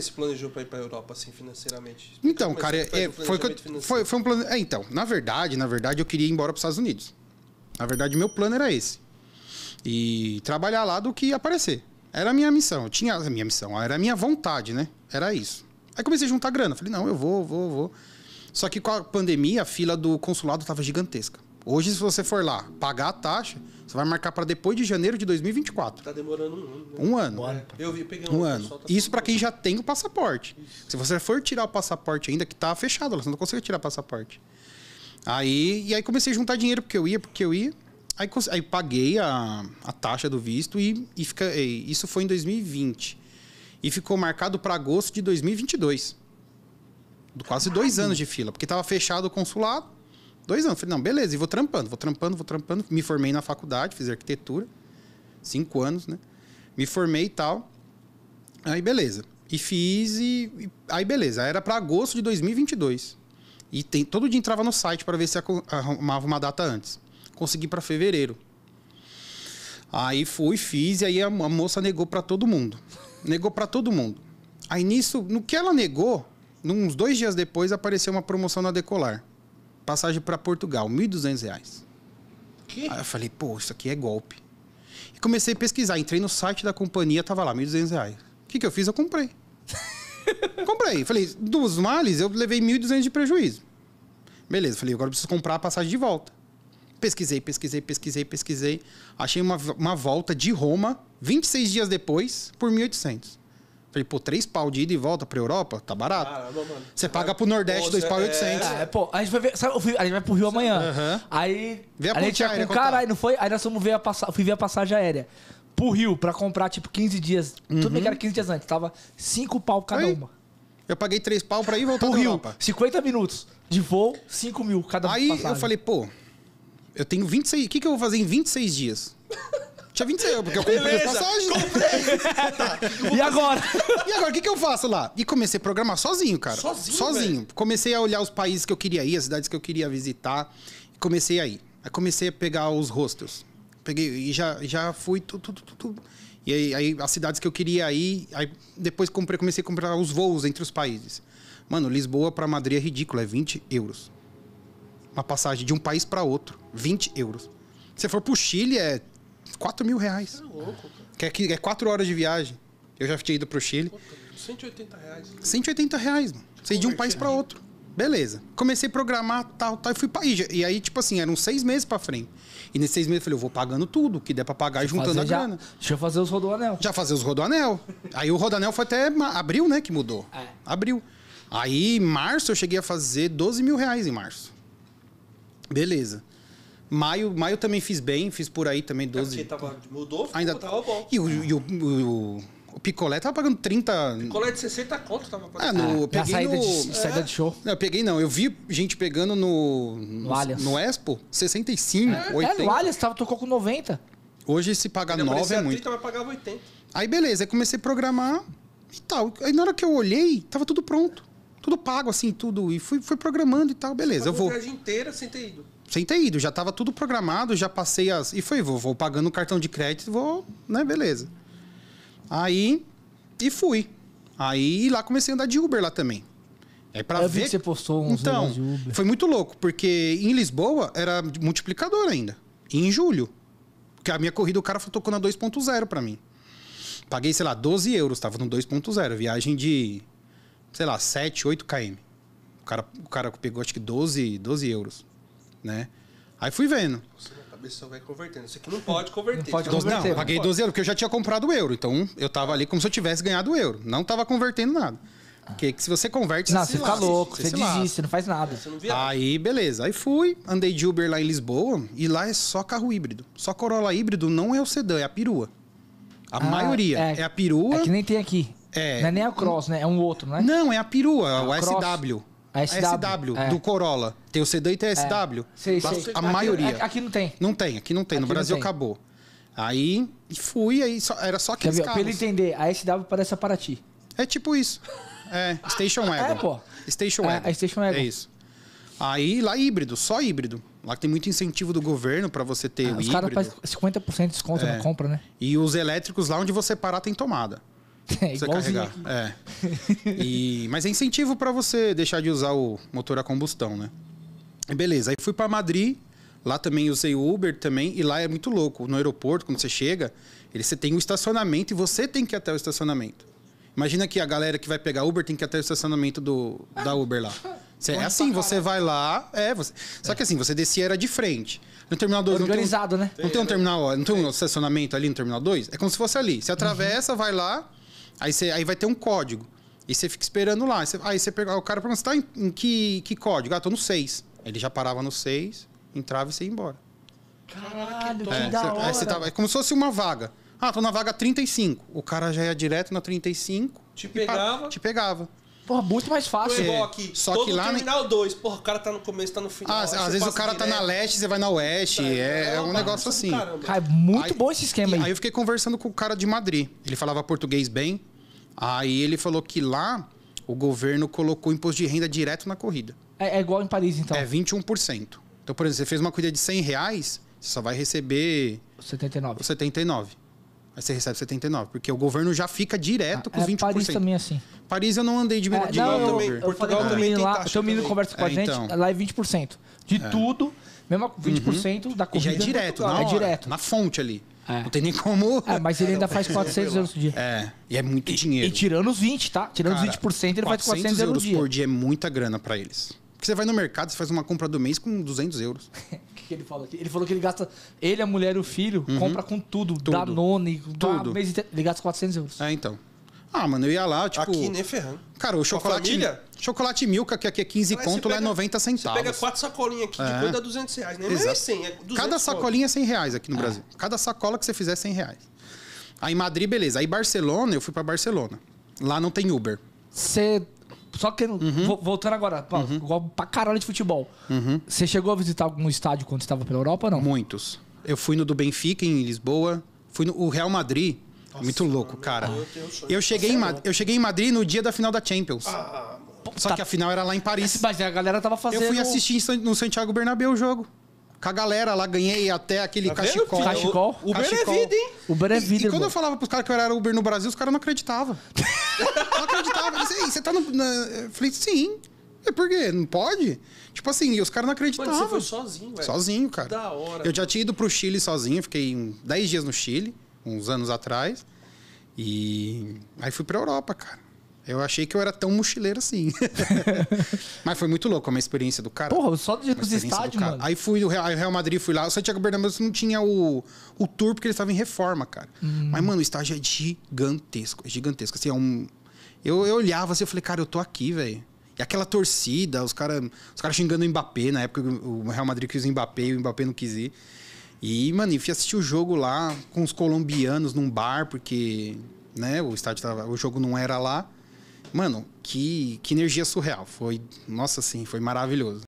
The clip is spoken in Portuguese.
você se planejou para ir para Europa assim financeiramente? Então, tipo, cara, é, foi, foi, foi, um plano. É, então, na verdade, na verdade, eu queria ir embora para os Estados Unidos. Na verdade, meu plano era esse. E trabalhar lá do que aparecer. Era a minha missão. Eu tinha a minha missão, era a minha vontade, né? Era isso. Aí comecei a juntar grana. Falei, não, eu vou, vou, vou. Só que com a pandemia, a fila do consulado estava gigantesca. Hoje, se você for lá pagar a taxa, você vai marcar para depois de janeiro de 2024. Tá demorando um ano. Né? Um ano. Eu vi, peguei um, um ano. Tá Isso para quem já tem o passaporte. Isso. Se você for tirar o passaporte ainda, que tá fechado, você não consegue tirar passaporte. Aí, e aí comecei a juntar dinheiro porque eu ia, porque eu ia. Aí, aí paguei a, a taxa do visto e, e fica, isso foi em 2020. E ficou marcado para agosto de 2022. Quase dois anos de fila, porque estava fechado o consulado Dois anos. Falei, não, beleza, e vou trampando, vou trampando, vou trampando. Me formei na faculdade, fiz arquitetura. Cinco anos, né? Me formei e tal. Aí, beleza. E fiz e. aí, beleza. Era para agosto de 2022. E tem, todo dia entrava no site para ver se arrumava uma data antes. Consegui para fevereiro. Aí fui, fiz, e aí a, moça negou para todo mundo. Negou para todo mundo. Aí nisso, no que ela negou, uns dois dias depois apareceu uma promoção na Decolar passagem para Portugal, R$ 1.200. Aí eu falei, pô, isso aqui é golpe. E comecei a pesquisar, entrei no site da companhia, tava lá, R$ 1.200. O que, que eu fiz? Eu comprei. comprei. Falei, dos males, eu levei R$ 1.200 de prejuízo. Beleza, falei, agora eu preciso comprar a passagem de volta. Pesquisei, pesquisei, pesquisei, pesquisei. Achei uma, uma volta de Roma, 26 dias depois, por 1.800. Falei, pô, três pau de ida e volta pra Europa, tá barato. mano. Você paga pro Nordeste, dois pau e é oitocentos. Ah, é, pô, a gente vai ver, sabe, fui, a gente vai pro Rio é amanhã. Uhum. Aí, Vê a, a gente ia com, caralho, não foi? Aí nós fomos ver a, passa, fui ver a passagem aérea pro Rio pra comprar, tipo, 15 dias. Uhum. Tudo bem uhum. que era 15 dias antes, tava cinco pau cada Aí. uma. Eu paguei três pau pra ir e voltar pro Rio, Europa. 50 minutos de voo, 5 mil cada Aí passagem. eu falei, pô, eu tenho 26, o que, que eu vou fazer em 26 dias? tinha 20 euros, porque eu comprei Beleza, as passagens. Comprei! tá, e agora? E agora, o que, que eu faço lá? E comecei a programar sozinho, cara. Sozinho? Sozinho. Comecei a olhar os países que eu queria ir, as cidades que eu queria visitar. E comecei a ir. Aí comecei a pegar os rostos Peguei e já, já fui tudo, tudo, tudo. E aí, aí, as cidades que eu queria ir, aí depois comprei, comecei a comprar os voos entre os países. Mano, Lisboa para Madrid é ridículo, é 20 euros. Uma passagem de um país para outro, 20 euros. Se for pro Chile, é 4 mil reais. É louco, cara. Que é, 4 horas de viagem. Eu já tinha ido pro Chile. Puta, 180 reais. 180 reais, mano. Você de um país para outro. Beleza. Comecei a programar, tal, tal, e fui pra aí. E aí, tipo assim, eram seis meses pra frente. E nesses seis meses eu falei, eu vou pagando tudo que der pra pagar e juntando a já, grana. Deixa eu fazer os rodoanel. Já fazer os rodoanel. aí o rodoanel foi até abril, né, que mudou. É. Abril. Aí, em março, eu cheguei a fazer 12 mil reais em março. Beleza. Maio, maio também fiz bem, fiz por aí também 12. É tava, mudou, ainda tava bom. E o, e o, o, o picolé tava pagando 30. Picolé de 60 conto tava pagando. Ah, no, é, peguei saída, no... de, saída é. de show. Não, eu peguei não, eu vi gente pegando no. No, no, no Expo, 65. É, 80. é no Alias tava, tocou com 90. Hoje se pagar 9 é muito. 30, mas pagava 80. Aí beleza, aí comecei a programar e tal. Aí na hora que eu olhei, tava tudo pronto. Tudo pago, assim, tudo. E fui, fui programando e tal, beleza. Eu vou. A viagem inteira sem ter ido sem ter ido, já estava tudo programado, já passei as. E foi, vou, vou pagando o cartão de crédito, vou, né, beleza. Aí, e fui. Aí lá comecei a andar de Uber lá também. É para ver. Que você postou uns então, de Uber. foi muito louco, porque em Lisboa era multiplicador ainda. E em julho. Porque a minha corrida o cara tocou na 2.0 para mim. Paguei, sei lá, 12 euros, tava no 2.0, viagem de, sei lá, 7, 8 km. O cara, o cara pegou acho que 12, 12 euros né? Aí fui vendo. Você vai convertendo. Isso aqui não pode converter. Não, pode converter, não, não paguei 12 euros, porque eu já tinha comprado o euro. Então eu tava ali como se eu tivesse ganhado o euro. Não tava convertendo nada. Porque se você converte, não, você, você fica louco, você, você desiste, não faz nada. Não aí, beleza. Aí fui, andei de Uber lá em Lisboa e lá é só carro híbrido. Só Corolla híbrido não é o sedã, é a perua. A ah, maioria é, é, a perua. É que nem tem aqui. É, não é nem a Cross, né? É um outro, né? Não, é a perua, é o, o SW. A SW, a SW é. do Corolla. Tem o sedã e tem a SW. É. Sei, sei. A aqui, maioria. Aqui, não tem. Não tem, aqui não tem. Aqui no Brasil tem. acabou. Aí fui, aí só, era só aqueles carros. Pra ele entender, a SW parece a Paraty. É tipo isso. É, Station é, Wagon. É, pô. Station é, Wagon. É, Station Wagon. É isso. Aí lá híbrido, só híbrido. Lá tem muito incentivo do governo para você ter ah, o os híbrido. Os caras 50% de desconto é. na compra, né? E os elétricos lá onde você parar tem tomada. É, você carregar. É. E, mas é incentivo para você deixar de usar o motor a combustão, né? Beleza, aí fui para Madrid, lá também usei o Uber também, e lá é muito louco. No aeroporto, quando você chega, ele, você tem o um estacionamento e você tem que ir até o estacionamento. Imagina que a galera que vai pegar Uber tem que ir até o estacionamento do, da Uber lá. é assim, você vai lá, é, você. Só que assim, você descia era de frente. No terminal 2 Organizado, não tem um, né? Não tem um terminal, não tem um estacionamento ali no terminal 2? É como se fosse ali. Você uhum. atravessa, uhum. vai lá, Aí, você, aí vai ter um código. E você fica esperando lá. Você, aí você pega, o cara pergunta, você tá em, em, que, que código? Ah, tô no 6. Ele já parava no 6, entrava e você ia embora. Caralho, que é, da hora. Aí você tava, é como se fosse uma vaga. Ah, tô na vaga 35. O cara já ia direto na 35. Te pegava. Para, te pegava. Porra, muito mais fácil. É, aqui, só todo que lá final 2. Porra, o cara tá no começo, tá no final. Ah, às vezes o cara direto. tá na leste, você vai na oeste. Tá, é, é, é um negócio assim. Cara, muito aí, bom esse esquema aí. Aí eu fiquei conversando com o cara de Madrid. Ele falava português bem. Aí ele falou que lá o governo colocou imposto de renda direto na corrida. É, é igual em Paris, então? É 21%. Então, por exemplo, você fez uma corrida de 100 reais, você só vai receber... 79. 79. Aí você recebe 79, porque o governo já fica direto ah, com os é, 20%. Paris também é assim. Paris eu não andei de, é, de não, eu, Eu eu também tem lá, Seu menino conversa com a é, gente, então. lá é 20%. De é. tudo, mesmo 20% uhum. da corrida. E já é direto, não? é direto. Na fonte ali. É. Não tem nem como. É, mas ele ainda faz 400 é, euros por dia. É, e é muito dinheiro. E, e tirando os 20, tá? Tirando Cara, os 20%, ele faz 400 euros por dia. por dia é muita grana para eles. Porque você vai no mercado, você faz uma compra do mês com 200 euros. O que, ele falou aqui? Ele falou que ele gasta. Ele, a mulher e o filho, uhum. compra com tudo. tudo. Danone, tudo. Mês inteiro, ele gasta 400 euros. É, então. Ah, mano, eu ia lá, tipo. Aqui, nem né, ferrando. Cara, o chocolate. família? Chocolate Milka, que aqui é 15 Mas conto, pega, lá é 90 centavos. Você pega quatro sacolinhas aqui, é. de coisa dá 200 reais, né? Exato. Mas assim, é 100, é 200 Cada sacolinha é 100 reais aqui no é. Brasil. Cada sacola que você fizer é 100 reais. Aí Madrid, beleza. Aí Barcelona, eu fui para Barcelona. Lá não tem Uber. Você... Só que, uhum. voltando agora, Paulo, uhum. pra caralho de futebol. Você uhum. chegou a visitar algum estádio quando estava pela Europa não? Muitos. Eu fui no do Benfica, em Lisboa. Fui no o Real Madrid, nossa, muito louco, cara. Eu, eu cheguei, em, eu cheguei em Madrid no dia da final da Champions. Ah, ah, ah. Só tá... que a final era lá em Paris. Mas a galera tava fazendo. Eu fui assistir no Santiago Bernabéu o jogo com a galera lá, ganhei até aquele tá cachecol. Vendo, cachecol? Uber é cachecol. é vida, hein? Uber é vida, E, e quando eu falava pros caras que eu era Uber no Brasil, os caras não acreditavam. não acreditavam. Eles, você tá no... Na... Eu falei, sim. E por quê? Não pode? Tipo assim, e os caras não acreditavam. Mas você foi sozinho, velho? Sozinho, cara. Da hora. Eu já tinha ido pro Chile sozinho, fiquei 10 dias no Chile, uns anos atrás. E aí fui pra Europa, cara. Eu achei que eu era tão mochileiro assim. Mas foi muito louco, uma experiência do cara. Porra, só de dos estádios, mano. Aí fui do Real, Real Madrid, fui lá. O Santiago Bernabéu não tinha o, o tour porque ele estava em reforma, cara. Hum. Mas, mano, o estádio é gigantesco. É gigantesco. Assim, é um... Eu, eu olhava assim, eu falei, cara, eu tô aqui, velho. E aquela torcida, os caras os cara xingando o Mbappé. Na época o Real Madrid quis o Mbappé e o Mbappé não quis ir. E, mano, eu fui assistir o jogo lá com os colombianos num bar, porque... Né, o estádio tava, o jogo não era lá. Mano, que, que energia surreal. Foi, nossa, sim, foi maravilhoso.